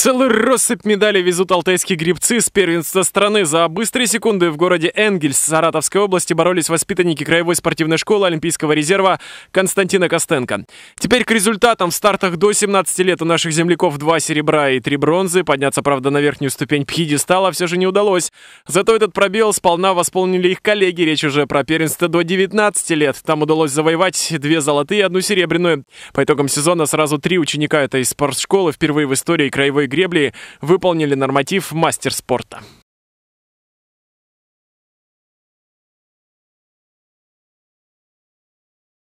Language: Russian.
Целую россыпь медалей везут алтайские грибцы с первенства страны. За быстрые секунды в городе Энгельс Саратовской области боролись воспитанники краевой спортивной школы Олимпийского резерва Константина Костенко. Теперь к результатам в стартах до 17 лет у наших земляков два серебра и три бронзы. Подняться, правда, на верхнюю ступень пьедестала все же не удалось. Зато этот пробел сполна восполнили их коллеги. Речь уже про первенство до 19 лет. Там удалось завоевать две золотые и одну серебряную. По итогам сезона сразу три ученика этой спортшколы впервые в истории краевой гребли выполнили норматив мастер спорта.